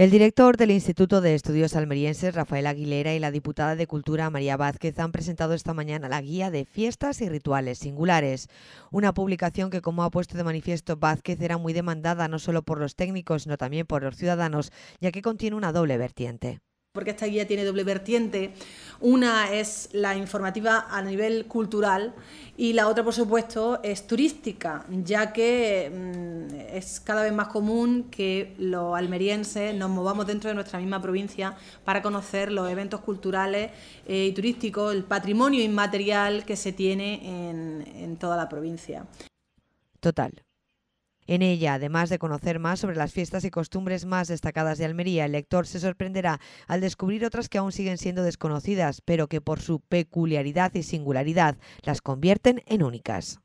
El director del Instituto de Estudios Almerienses, Rafael Aguilera, y la diputada de Cultura, María Vázquez, han presentado esta mañana la guía de fiestas y rituales singulares, una publicación que, como ha puesto de manifiesto Vázquez, era muy demandada no solo por los técnicos, sino también por los ciudadanos, ya que contiene una doble vertiente porque esta guía tiene doble vertiente. Una es la informativa a nivel cultural y la otra, por supuesto, es turística, ya que mm, es cada vez más común que los almerienses nos movamos dentro de nuestra misma provincia para conocer los eventos culturales eh, y turísticos, el patrimonio inmaterial que se tiene en toda la provincia. Total, en ella, además de conocer más sobre las fiestas y costumbres más destacadas de Almería, el lector se sorprenderá al descubrir otras que aún siguen siendo desconocidas, pero que por su peculiaridad y singularidad las convierten en únicas.